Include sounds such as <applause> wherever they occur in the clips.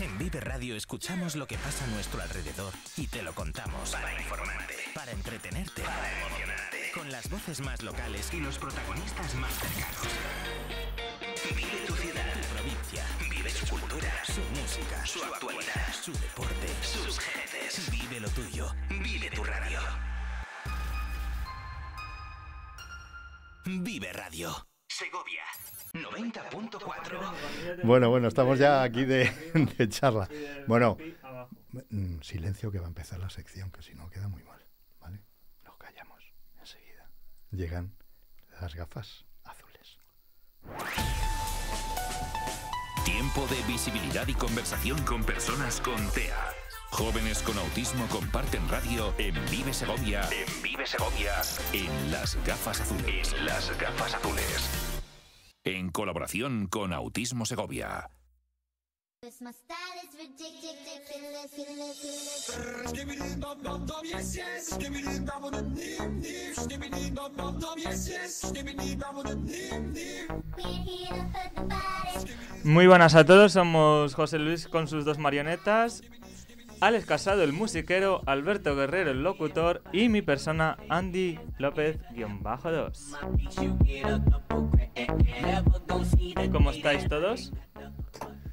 En Vive Radio escuchamos lo que pasa a nuestro alrededor y te lo contamos. Para, informarte. Para entretenerte. Para emocionarte. Con las voces más locales y los protagonistas más cercanos. Vive tu ciudad. Tu provincia. Vive su cultura. Su música. Su actualidad. Su deporte. Sus gentes. Vive lo tuyo. Vive tu radio. Vive Radio. Segovia 90.4. Bueno, bueno, estamos ya aquí de, charla. Bueno, mm, silencio que va a empezar la sección, que si no queda muy mal. ¿Vale? Nos callamos enseguida. Llegan las gafas azules. Tiempo de visibilidad y conversación con personas con TEA. Jóvenes con autismo comparten radio en Vive Segovia. En Vive Segovia. En las gafas azules. En las gafas azules. En colaboración con Autismo Segovia. Muy buenas a todos, somos José Luis con sus dos marionetas Alex Casado, el musiquero, Alberto Guerrero, el locutor y mi persona, Andy López-2. ¿Cómo estáis todos?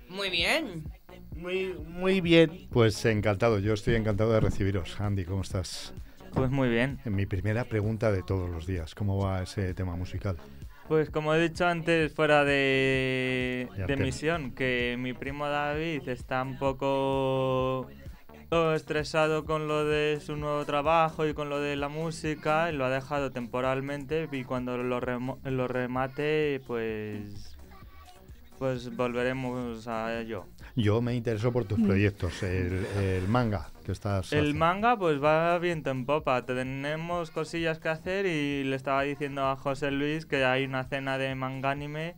Muy bien. Muy, muy bien. Pues encantado, yo estoy encantado de recibiros. Andy, ¿cómo estás? Pues muy bien. Mi primera pregunta de todos los días, ¿cómo va ese tema musical? Pues como he dicho antes fuera de, de misión, que mi primo David está un poco estresado con lo de su nuevo trabajo y con lo de la música, lo ha dejado temporalmente y cuando lo, remate, pues pues volveremos a ello. Yo me intereso por tus mm. proyectos, el, manga que estás. El manga pues va viento en popa, tenemos cosillas que hacer y le estaba diciendo a José Luis que hay una cena de manga anime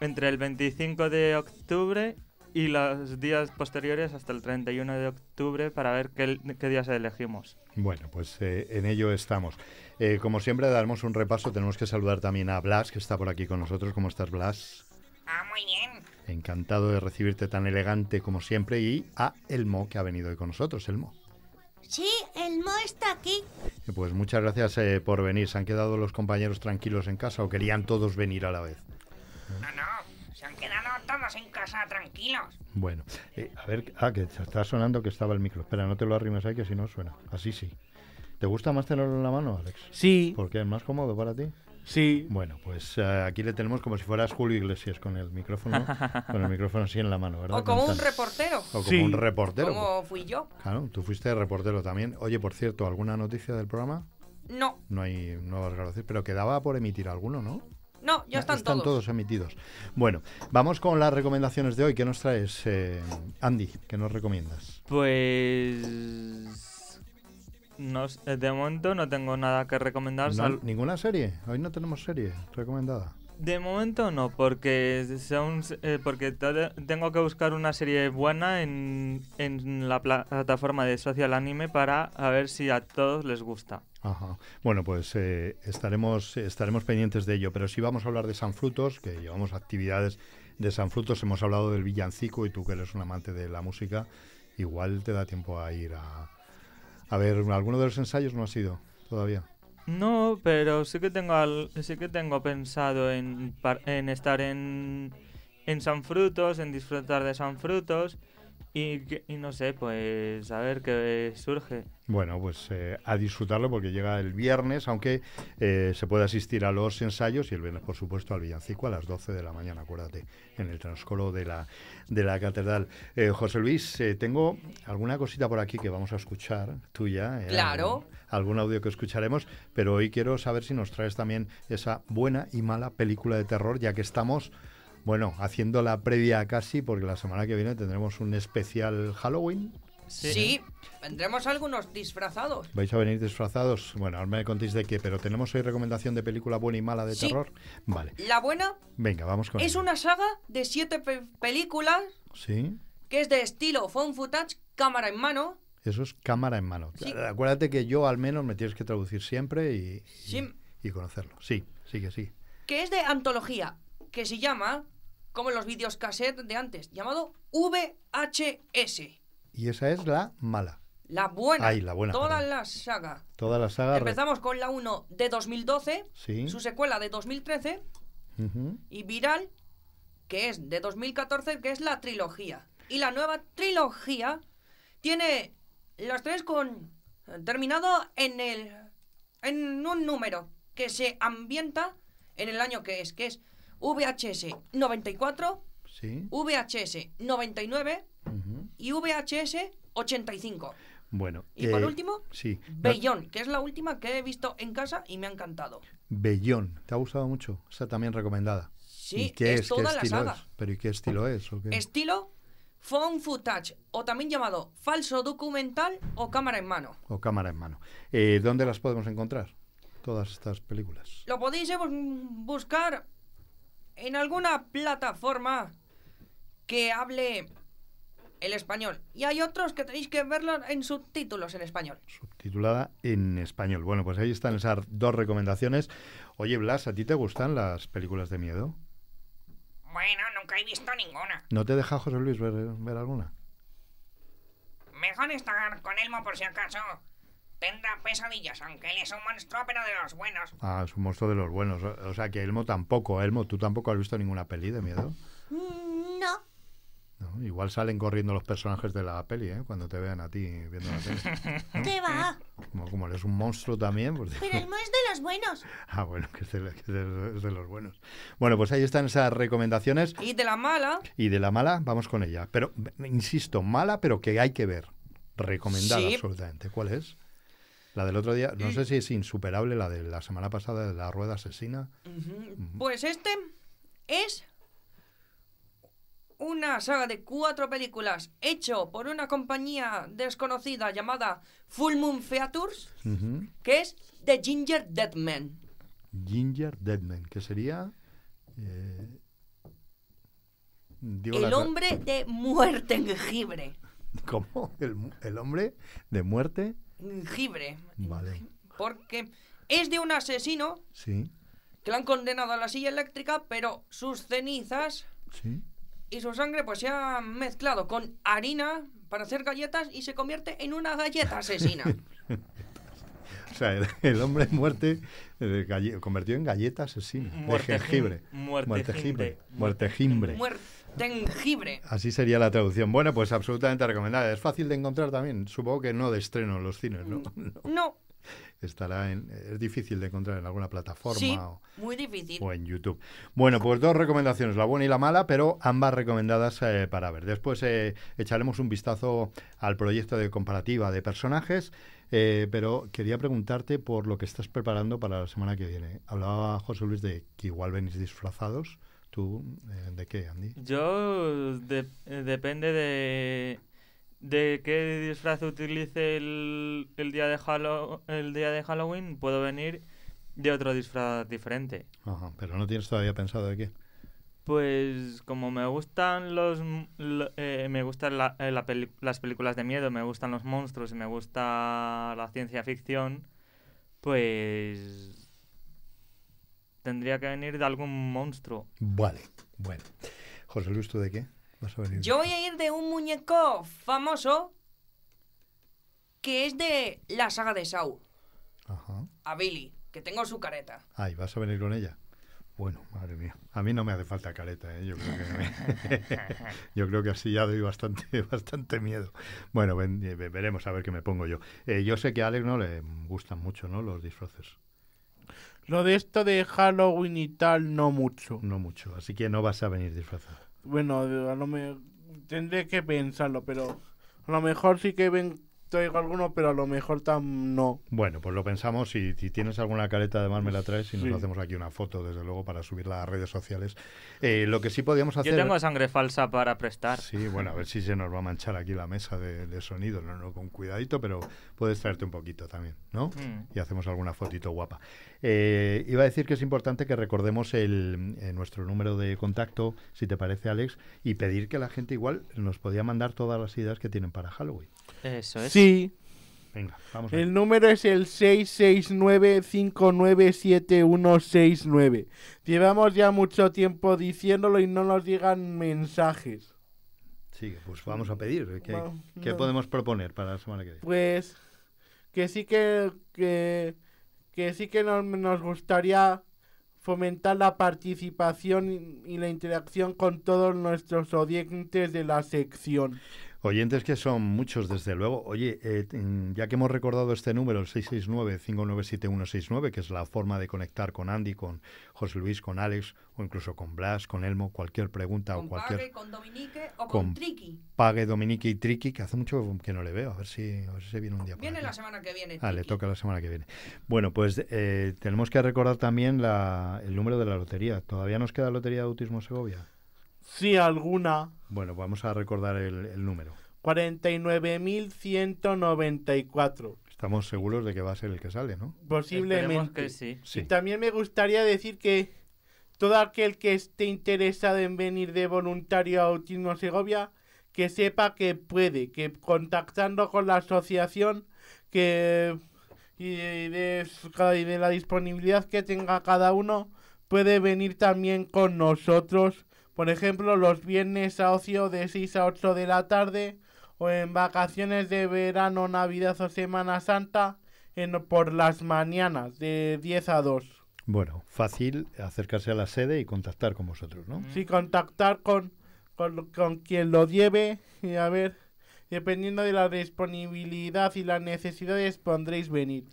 entre el 25 de octubre y los días posteriores hasta el 31 de octubre para ver qué, día días elegimos. Bueno, pues eh, en ello estamos. Eh, como siempre, daremos un repaso. Tenemos que saludar también a Blas, que está por aquí con nosotros. ¿Cómo estás, Blas? Ah, muy bien. Encantado de recibirte tan elegante como siempre. Y a Elmo, que ha venido hoy con nosotros, Elmo. Sí, Elmo está aquí. Pues muchas gracias eh, por venir. ¿Se han quedado los compañeros tranquilos en casa o querían todos venir a la vez? No, no, se han quedado en casa, tranquilos. Bueno, eh, a ver, ah, que está sonando que estaba el micro. Espera, no te lo arrimes ahí que si no suena. Así sí. ¿Te gusta más tenerlo en la mano, Alex? Sí. Porque es más cómodo para ti. Sí. Bueno, pues eh, aquí le tenemos como si fueras Julio Iglesias con el micrófono, <laughs> con el micrófono así en la mano, ¿verdad? O como un reportero. O como un reportero. Como fui yo. Claro, tú fuiste reportero también. Oye, por cierto, ¿alguna noticia del programa? No. No hay nuevas gracias, pero quedaba por emitir alguno, ¿no? No, ya están, están todos. emitidos. Bueno, vamos con las recomendaciones de hoy. ¿Qué nos traes, eh, Andy? ¿Qué nos recomiendas? Pues... No, eh, de momento no tengo nada que recomendar. ¿Ninguna serie? Hoy no tenemos serie recomendada. De momento no, porque eh, porque tengo que buscar una serie buena en, la plataforma de Social Anime para ver si a todos les gusta. Bueno, pues eh, estaremos, estaremos pendientes de ello, pero si vamos a hablar de San Frutos, que llevamos actividades de San Frutos, hemos hablado del villancico y tú que eres un amante de la música, igual te da tiempo a ir a, a ver alguno de los ensayos, no ha sido todavía. No, pero sí que tengo sí que tengo pensado en, estar en, en San Frutos, en disfrutar de San Frutos y, no sé, pues a ver qué surge. Bueno, pues eh, a disfrutarlo porque llega el viernes, aunque eh, se puede asistir a los ensayos y el viernes, por supuesto, al villancico a las 12 de la mañana, acuérdate, en el transcolo de la, de la catedral. Eh, José Luis, tengo alguna cosita por aquí que vamos a escuchar tuya. claro. algún, audio que escucharemos, pero hoy quiero saber si nos traes también esa buena y mala película de terror, ya que estamos bueno, haciendo la previa casi, porque la semana que viene tendremos un especial Halloween. Sí. vendremos algunos disfrazados. ¿Vais a venir disfrazados? Bueno, ahora me contéis de qué, pero ¿tenemos hoy recomendación de película buena y mala de terror? Vale. La buena. Venga, vamos con. Es una saga de siete películas. Sí. Que es de estilo phone footage, cámara en mano. Eso es cámara en mano. Acuérdate que yo al menos me tienes que traducir siempre y, y, conocerlo. Sí, sí que sí. Que es de antología que se llama, como en los vídeos cassette de antes, llamado VHS. Y esa es la mala. La buena. Ay, la buena. Toda la saga. Toda la saga. Empezamos con la 1 de 2012, su secuela de 2013 y Viral, que es de 2014, que es la trilogía. Y la nueva trilogía tiene las tres con terminado en el en un número que se ambienta en el año que es, que es VHS 94, VHS 99 y VHS 85. Bueno. Y por eh, último, sí. Bellón, que es la última que he visto en casa y me ha encantado. Bellón, ¿te ha gustado mucho? Está también recomendada. Sí, ¿Y es, toda la saga. ¿Pero y qué estilo es? Estilo phone footage, o también llamado falso documental o cámara en mano. O cámara en mano. Eh, ¿Dónde las podemos encontrar? Todas estas películas. Lo podéis eh, buscar en alguna plataforma que hable el español. Y hay otros que tenéis que verlos en subtítulos en español. Subtitulada en español. Bueno, pues ahí están esas dos recomendaciones. Oye, Blas, ¿a ti te gustan las películas de miedo? Bueno, nunca he visto ninguna. ¿No te deja José Luis ver, ver alguna? Mejor estar con Elmo por si acaso. Tendrá pesadillas, aunque él es un monstruo, pero de los buenos. Ah, es un monstruo de los buenos. O sea que Elmo tampoco. Elmo, ¿tú tampoco has visto ninguna peli de miedo? Mm, no. igual salen corriendo los personajes de la peli, ¿eh? Cuando te vean a ti viendo la peli. <laughs> va? Como, eres un monstruo también. Pues pero Elmo es de los buenos. <laughs> Ah, bueno, que es, de, los buenos. Bueno, pues ahí están esas recomendaciones. Y de la mala. Y de la mala, vamos con ella. Pero, insisto, mala, pero que hay que ver recomendada absolutamente. ¿Cuál es? La del otro día, no mm. sé si es insuperable la de la semana pasada de la rueda asesina. Mm. Pues este es una saga de cuatro películas hecho por una compañía desconocida llamada Full Moon Features, que es The Ginger Deadman. Ginger Deadman, que sería... el hombre de muerte en jibre ¿Cómo? ¿El, el hombre de muerte? jengibre. Porque es de un asesino. Que lo han condenado a la silla eléctrica, pero sus cenizas. Y su sangre pues se ha mezclado con harina para hacer galletas y se convierte en una galleta asesina. <laughs> o sea, el, hombre muerte convirtió en galleta asesina. Muerte de Muerte Muerte jengibre. Muerte Así sería la traducción. Bueno, pues absolutamente recomendada. Es fácil de encontrar también. Supongo que no de estreno en los cines, mm, <laughs> ¿no? No. Estará en, es difícil de encontrar en alguna plataforma sí, o, muy difícil. o en YouTube. Bueno, pues dos recomendaciones, la buena y la mala, pero ambas recomendadas eh, para ver. Después eh, echaremos un vistazo al proyecto de comparativa de personajes. Eh, pero quería preguntarte por lo que estás preparando para la semana que viene. Hablaba José Luis de que igual venís disfrazados. ¿Tú eh, de qué, Andy? Yo eh, depende de, de qué disfraz utilice el, día de el día de Halloween. Puedo venir de otro disfraz diferente. Ajá, pero no tienes todavía pensado de qué. Pues como me gustan los eh, me gustan las películas de miedo, me gustan los monstruos y me gusta la ciencia ficción, pues tendría que venir de algún monstruo. Vale, bueno. José Luis, ¿tú de qué vas a venir? Yo voy a ir de un muñeco famoso que es de la saga de Saw. Ajá. A Billy, que tengo su careta. Ay, ¿vas a venir con ella? Bueno, madre mía. A mí no me hace falta careta, ¿eh? yo, creo que <laughs> así ya doy bastante, <laughs> bastante miedo. Bueno, eh, veremos a ver qué me pongo yo. Eh, yo sé que a Alex no le gustan mucho ¿no? los disfraces. Lo de esto de Halloween y tal, no mucho. No mucho, así que no vas a venir disfrazado. Bueno, a lo me... tendré que pensarlo, pero a lo mejor sí que ven traigo alguno, pero a lo mejor tan no. Bueno, pues lo pensamos. y si tienes alguna careta, además me la traes y nos hacemos aquí una foto, desde luego, para subirla a redes sociales. Eh, lo que sí podíamos hacer. Yo tengo sangre falsa para prestar. Sí, bueno, a ver si se nos va a manchar aquí la mesa de, sonido. No, con cuidadito, pero puedes traerte un poquito también, ¿no? Mm. Y hacemos alguna fotito guapa. Eh, iba a decir que es importante que recordemos el, eh, nuestro número de contacto, si te parece, Alex, y pedir que la gente igual nos podía mandar todas las ideas que tienen para Halloween. Eso es. Sí. Venga, vamos. El número es el 669-597169. Llevamos ya mucho tiempo diciéndolo y no nos llegan mensajes. Sí, pues vamos a pedir. Eh, ¿Qué, podemos proponer para la semana que viene? Pues que sí que, que que sí que nos, gustaría fomentar la participación y la interacción con todos nuestros oyentes de la sección. Oyentes que son muchos, desde luego. Oye, eh, ya que hemos recordado este número, el 669-597169, que es la forma de conectar con Andy, con José Luis, con Alex, o incluso con Blas, con Elmo, cualquier pregunta o cualquier... Pague, con Dominique o con, con Pague, Dominique y Triqui, que hace mucho que no le veo. A ver si, a viene un día. Viene la semana que viene. Ah, le toca la semana que viene. Bueno, pues eh, tenemos que recordar también el número de la lotería. ¿Todavía nos queda la Lotería de Autismo Segovia? Si alguna. Bueno, vamos a recordar el, el número. 49.194. Estamos seguros de que va a ser el que sale, ¿no? Posiblemente. sí. Y también me gustaría decir que todo aquel que esté interesado en venir de voluntario a Autismo Segovia, que sepa que puede, que contactando con la asociación que y de la disponibilidad que tenga cada uno, puede venir también con nosotros por ejemplo, los viernes a ocio de 6 a 8 de la tarde o en vacaciones de verano, Navidad o Semana Santa en, por las mañanas de 10 a 2. Bueno, fácil acercarse a la sede y contactar con vosotros, ¿no? Sí, contactar con, con, con quien lo lleve y a ver dependiendo de la disponibilidad y las necesidades, pondréis venir.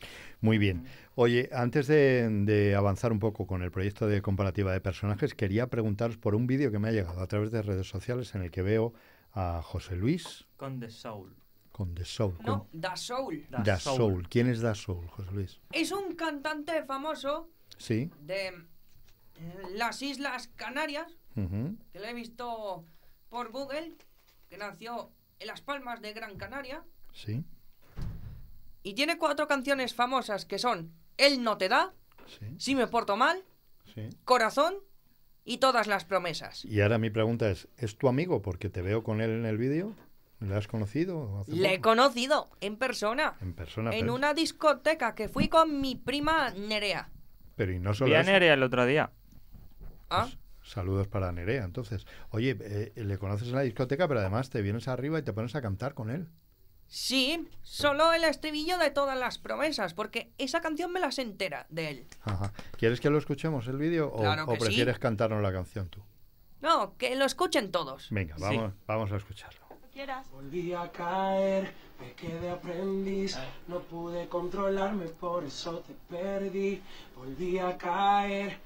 Muy bien. Oye, antes de, avanzar un poco con el proyecto de comparativa de personajes, quería preguntaros por un vídeo que me ha llegado a través de redes sociales en el que veo a José Luis. Con The Soul. Con The Soul. No, con... Soul. The Soul. ¿Quién es Da Soul, José Luis? Es un cantante famoso. De eh, las Islas Canarias. Que lo he visto por Google. Que nació en Las Palmas de Gran Canaria. Sí. Y tiene cuatro canciones famosas que son él no te da, si me porto mal, corazón y todas las promesas. Y ahora mi pregunta es, ¿es tu amigo? Porque te veo con él en el vídeo. ¿Le has conocido? Le he conocido en persona. En persona. En una discoteca que fui con mi prima Nerea. Pero y no solo. Y a Nerea el otro día. ¿Ah? Pues, saludos para Nerea, entonces. Oye, eh, le conoces en la discoteca, pero además te vienes arriba y te pones a cantar con él. Sí, solo el estribillo de todas las promesas, porque esa canción me las entera de él. Ajá. ¿Quieres que lo escuchemos el vídeo o, prefieres cantarnos la canción tú? No, que lo escuchen todos. Venga, vamos, vamos a escucharlo. Volví a caer, me quedé aprendiz, no pude controlarme, por eso te perdí. Volví a caer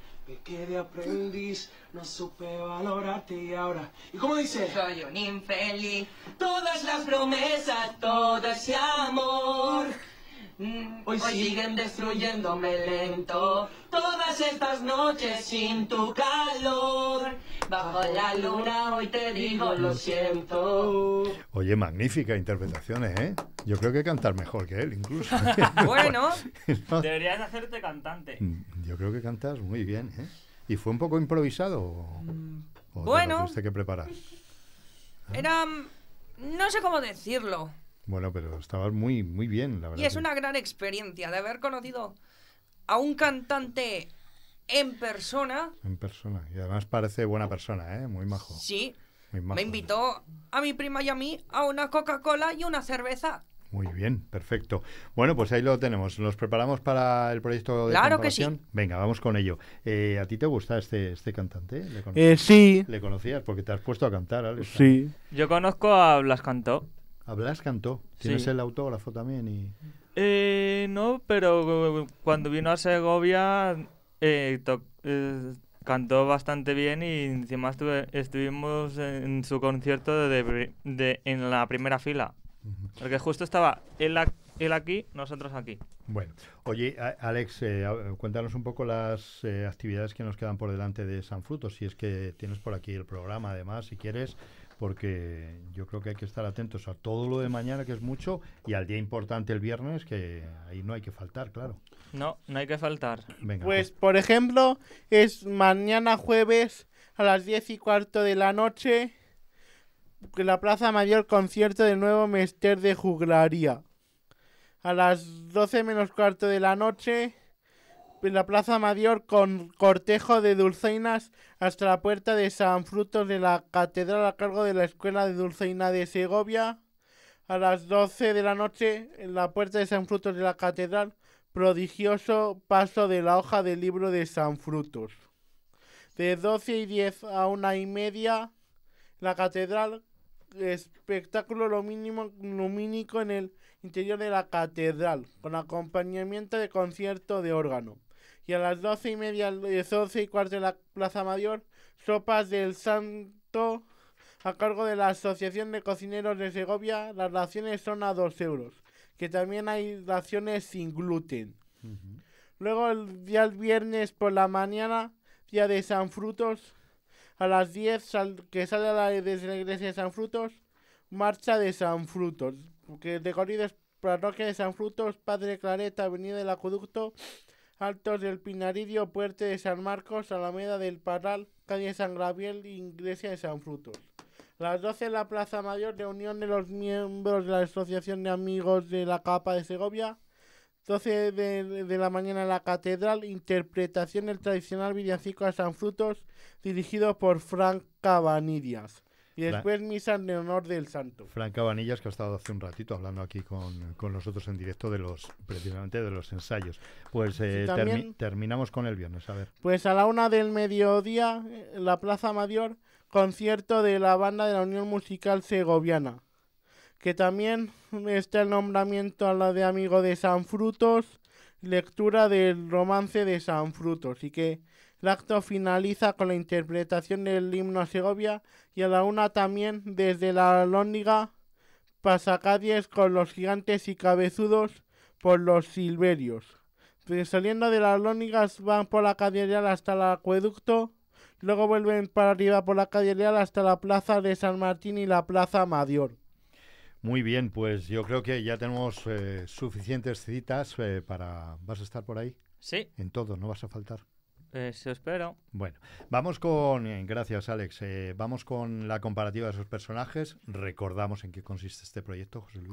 que de aprendiz, no supe valorarte y ahora... ¿Y cómo dice? Soy un infeliz, todas las promesas, todo ese amor... Mm, hoy, siguen destruyéndome lento, todas estas noches sin tu calor. Bajo la luna hoy te digo lo siento. Oye, magnífica interpretaciones, ¿eh? Yo creo que cantas mejor que él, incluso. <laughs> <laughs> bueno, deberías hacerte cantante. Mm, yo creo que cantas muy bien, ¿eh? ¿Y fue un poco improvisado? bueno. Te que preparar? ¿Ah? Era. Mm, no sé cómo decirlo. Bueno, pero estabas muy, muy bien, la verdad. Y es una gran experiencia de haber conocido a un cantante en persona. En persona. Y además parece buena persona, ¿eh? Muy majo. Sí. Me invitó a mi prima y a mí a una Coca-Cola y una cerveza. Muy bien, perfecto. Bueno, pues ahí lo tenemos. ¿Nos preparamos para el proyecto de Claro que sí. Venga, vamos con ello. Eh, ¿A ti te gusta este, este cantante? ¿Le eh, sí. ¿Le conocías? Porque te has puesto a cantar, Sí. Yo conozco a Blas Cantó. ¿A Blas Cantó? ¿Tienes el autógrafo también? Y... Eh, no, pero cuando vino a Segovia eh, eh, cantó bastante bien y encima estuvimos en su concierto de, en la primera fila. Porque justo estaba él, aquí, nosotros aquí. Bueno, oye, Alex, eh, cuéntanos un poco las eh, actividades que nos quedan por delante de San Fruto, si es que tienes por aquí el programa, además, si quieres, porque yo creo que hay que estar atentos a todo lo de mañana, que es mucho, y al día importante el viernes, que ahí no hay que faltar, claro. No, no hay que faltar. Pues, pues, por ejemplo, es mañana jueves a las diez y cuarto de la noche en la Plaza Mayor concierto de nuevo Mester de Juglaría. A las doce menos cuarto de la noche en la Plaza Mayor con cortejo de dulceinas hasta la puerta de San Frutos de la Catedral a cargo de la Escuela de Dulceina de Segovia. A las 12 de la noche en la puerta de San Frutos de la Catedral prodigioso paso de la hoja del libro de San Frutos. De 12 y 10 a una y media, la catedral, espectáculo lumínico en el interior de la catedral, con acompañamiento de concierto de órgano. Y a las doce y media, las y cuarto de la Plaza Mayor, sopas del Santo a cargo de la Asociación de Cocineros de Segovia. Las raciones son a dos euros que también hay raciones sin gluten. Luego el día viernes por la mañana, día de San Frutos, a las 10 que sale desde la iglesia de San Frutos, marcha de San Frutos, que recorrido es parroquia de San Frutos, Padre Clareta, Avenida del Acueducto, Altos del Pinaridio, Puerte de San Marcos, Alameda del Parral, Calle San Gabriel Iglesia de San Frutos. Las 12 en la Plaza Mayor, reunión de los miembros de la Asociación de Amigos de la Capa de Segovia. 12 de, la mañana en la Catedral, interpretación del tradicional villancico a San Frutos, dirigido por Frank Cabanillas. Y después misa de honor del santo. Frank Cabanillas, que ha estado hace un ratito hablando aquí con, con nosotros en directo de los, precisamente de los ensayos. Pues eh, terminamos con el viernes, a ver. Pues a la una del mediodía, en eh, la Plaza Mayor, concierto de la banda de la Unión Musical Segoviana, que también está el nombramiento a la de amigo de San Frutos, lectura del romance de San Frutos, y que el acto finaliza con la interpretación del himno a Segovia y a la una también desde la lóniga pasacalles con los gigantes y cabezudos por los silverios. Pues saliendo de la Lónigas van por la catedral hasta el acueducto Luego vuelven para arriba por la calle Leal hasta la plaza de San Martín y la plaza Madior. Muy bien, pues yo creo que ya tenemos eh, suficientes citas eh, para... ¿Vas a estar por ahí? Sí. En todo, no vas a faltar. Eso espero. Bueno, vamos con. Eh, gracias, Alex. vamos con la comparativa de esos personajes. Recordamos en qué consiste este proyecto, José Luis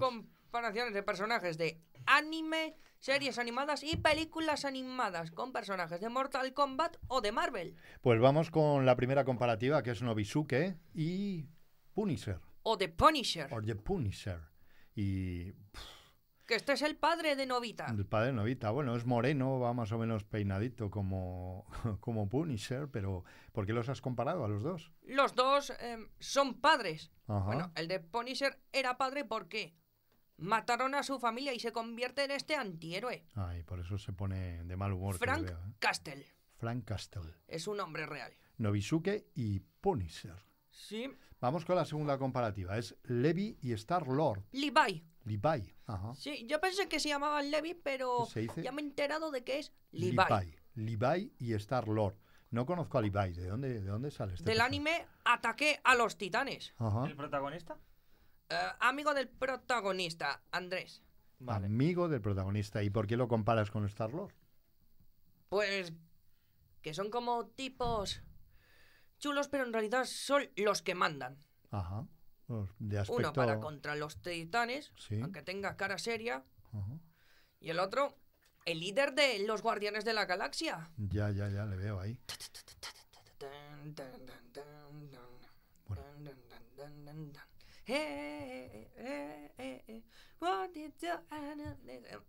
comparaciones de personajes de anime, series animadas y películas animadas con personajes de Mortal Kombat o de Marvel. Pues vamos con la primera comparativa, que es Nobisuke y Punisher. O The Punisher. O The Punisher. Y... que este es el padre de Novita. El padre de Novita, bueno, es moreno, va más o menos peinadito como, <laughs> como Punisher, pero ¿por qué los has comparado a los dos? Los dos em, son padres. Bueno, el de Punisher era padre, porque... Mataron a su familia y se convierte en este antihéroe. Ay, por eso se pone de mal humor. Frank ¿eh? Castle. Frank Castle. Es un hombre real. Nobisuke y Punisher. Sí. Vamos con la segunda comparativa. Es Levi y Star Lord. Levi. Levi. Sí, yo pensé que se llamaban Levi, pero ya me he enterado de que es Levi. Levi. y Star Lord. No conozco a Levi. ¿De dónde, de dónde sale este? Del anime Ataque a los Titanes. Ajá. ¿El protagonista? amigo del protagonista, Andrés. Amigo del protagonista. ¿Y por qué lo comparas con Star-Lord? Pues que son como tipos chulos, pero en realidad son los que mandan. Ajá. Uno para contra los titanes, aunque tenga cara seria. Y el otro, el líder de los guardianes de la galaxia. Ya, ya, ya, le veo ahí.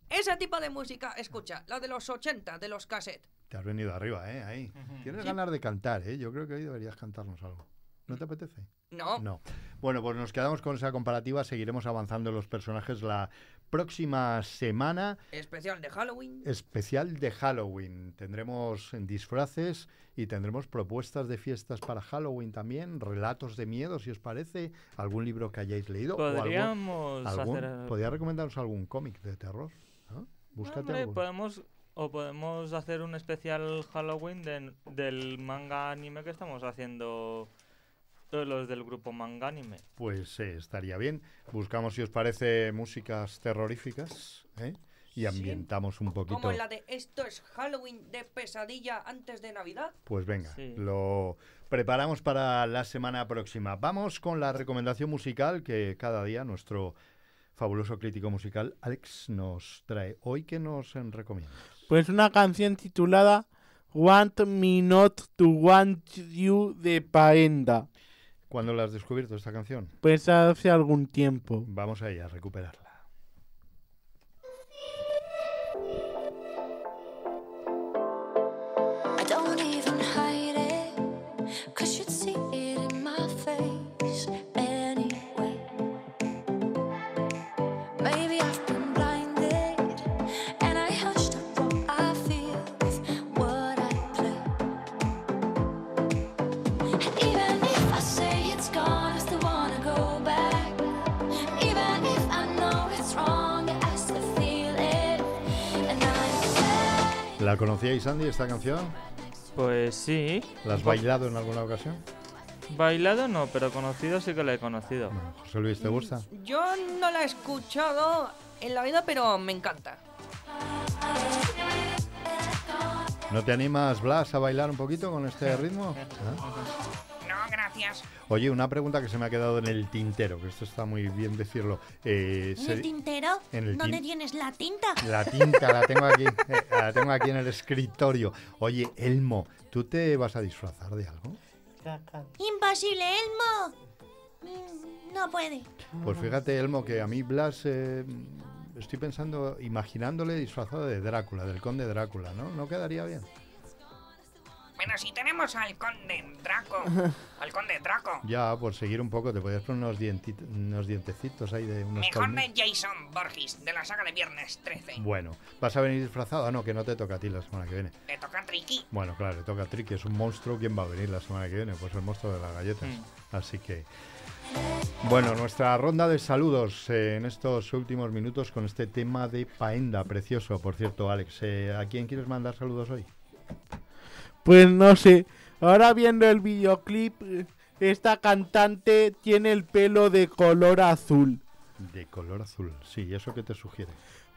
Ese tipo de música, escucha, la de los 80, de los cassettes. Te has venido arriba, ¿eh? Ahí. Tienes ganas de cantar, ¿eh? Yo creo que hoy deberías cantarnos algo. ¿No te apetece? No. No. Bueno, pues nos quedamos con esa comparativa, seguiremos avanzando los personajes. La próxima semana. Especial de Halloween. Especial de Halloween. Tendremos disfraces y tendremos propuestas de fiestas para Halloween también, relatos de miedo, si os parece, algún libro que hayáis leído. Podríamos hacer... ¿Podría recomendaros algún cómic de terror? Búscate Podemos o podemos hacer un especial Halloween del manga anime que estamos haciendo todos los del grupo Mangánime. Pues eh, estaría bien. Buscamos, si os parece, músicas terroríficas ¿eh? y ambientamos un poquito. Como la de esto es Halloween de pesadilla antes de Navidad. Pues venga, lo preparamos para la semana próxima. Vamos con la recomendación musical que cada día nuestro fabuloso crítico musical Alex nos trae. Hoy, ¿qué nos recomienda? Pues una canción titulada Want Me Not to Want You de Paenda. ¿Cuándo la has descubierto esta canción? Pues hace algún tiempo. Vamos a ella, a recuperarla. conocíais, Andy, esta canción? Pues sí. ¿La has bailado en alguna ocasión? Bailado no, pero conocido sí que la he conocido. ¿te gusta? Yo no la he escuchado en la vida, pero me encanta. ¿No te animas, Blas, a bailar un poquito con este ritmo? <laughs> ¿Ah? Oye, una pregunta que se me ha quedado en el tintero, que esto está muy bien decirlo. Eh, ¿En el tintero? ¿Dónde tienes la tinta? La tinta la tengo aquí, eh, la tengo aquí en el escritorio. Oye, Elmo, ¿tú te vas a disfrazar de algo? Imposible, Elmo. Mm, no puede. Pues fíjate, Elmo, que a mí Blas eh, estoy pensando, imaginándole disfrazado de Drácula, del conde Drácula, ¿no? ¿No quedaría bien? Bueno, si tenemos al conde Draco. <laughs> al conde Draco. Ya, por seguir un poco, te podrías poner unos, unos dientecitos ahí de unos Mejor de Jason Borges, de la saga de Viernes 13. Bueno, ¿vas a venir disfrazado? Ah, no, que no te toca a ti la semana que viene. Te toca a Tricky. Bueno, claro, le toca a Tricky. Es un monstruo. ¿Quién va a venir la semana que viene? Pues el monstruo de las galletas. Mm. Así que... Bueno, nuestra ronda de saludos eh, en estos últimos minutos con este tema de Paenda, precioso, por cierto, Alex. Eh, ¿A quién quieres mandar saludos hoy? Pues no sé. Ahora viendo el videoclip, esta cantante tiene el pelo de color azul. De color azul, sí, ¿y eso qué te sugiere?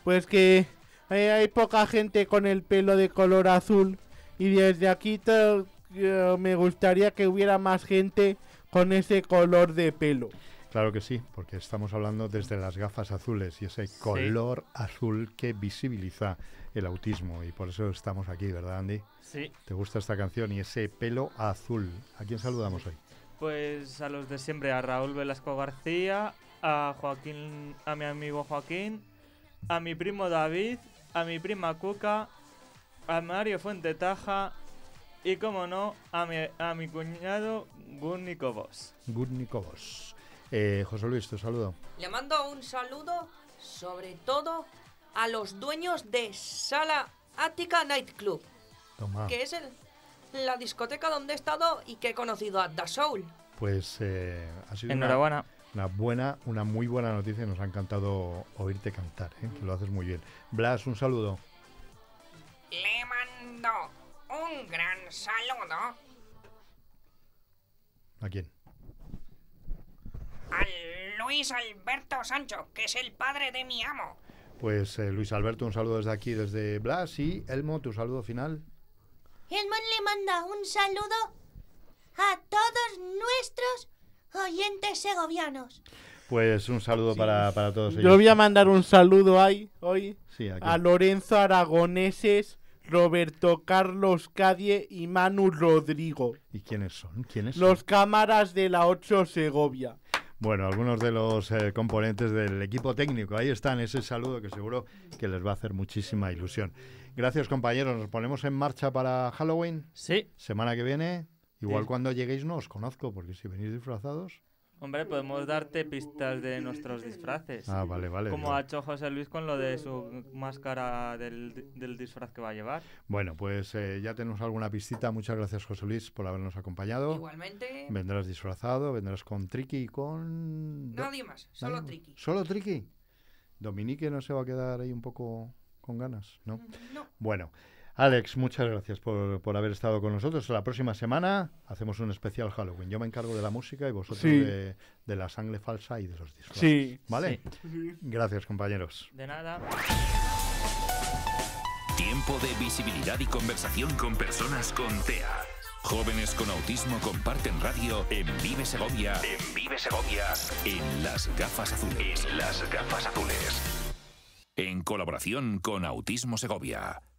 Pues que eh, hay, poca gente con el pelo de color azul y desde aquí eh, me gustaría que hubiera más gente con ese color de pelo. Claro que sí, porque estamos hablando desde las gafas azules y ese color azul que visibiliza el autismo y por eso estamos aquí, ¿verdad, Andy? Sí. ¿Te gusta esta canción y ese pelo azul? ¿A quién saludamos hoy? Pues a los de siempre, a Raúl Velasco García, a Joaquín, a mi amigo Joaquín, a mi primo David, a mi prima Cuca, a Mario Fuente Taja y, como no, a mi, a mi cuñado Gunnikovos. Gunnikovos. Eh, José Luis, te saludo. Le mando un saludo sobre todo a los dueños de Sala Ática Nightclub, Tomás. que es la discoteca donde he estado y que he conocido a Da Soul. Pues eh, ha sido Una, buena, una muy buena noticia. Nos ha encantado oírte cantar, ¿eh? que lo haces muy bien. Blas, un saludo. Le mando un gran saludo. ¿A quién? A Luis Alberto Sancho, que es el padre de mi amo. Pues eh, Luis Alberto, un saludo desde aquí, desde Blas. Y Elmo, tu saludo final. Elmo le manda un saludo a todos nuestros oyentes segovianos. Pues un saludo para, todos ellos. Yo voy a mandar un saludo ahí, hoy a Lorenzo Aragoneses, Roberto Carlos Cadie y Manu Rodrigo. ¿Y quiénes son? ¿Quiénes Los cámaras de la 8 Segovia. Bueno, algunos de los eh, componentes del equipo técnico. Ahí están, ese saludo que seguro que les va a hacer muchísima ilusión. Gracias, compañeros. Nos ponemos en marcha para Halloween. Sí. Semana que viene. Igual cuando lleguéis no os conozco, porque si venís disfrazados. Hombre, podemos darte pistas de nuestros disfraces. Ah, vale, vale. Como ha hecho José Luis con lo de su máscara del, disfraz que va a llevar. Bueno, pues eh, ya tenemos alguna pistita. Muchas gracias, José Luis, por habernos acompañado. Igualmente. Vendrás disfrazado, vendrás con Triki y con... Nadie más, solo Triki. ¿Solo Triki? Dominique no se va a quedar ahí un poco con ganas, ¿no? Mm, no. Bueno. Alex, muchas gracias por, haber estado con nosotros. La próxima semana hacemos un especial Halloween. Yo me encargo de la música y vosotros de, la sangre falsa y de los discos. Sí. ¿Vale? Gracias, compañeros. De nada. Tiempo de visibilidad y conversación con personas con TEA. Jóvenes con autismo comparten radio en Vive Segovia. En Vive Segovia. En las gafas azules. En las gafas azules. En colaboración con Autismo Segovia.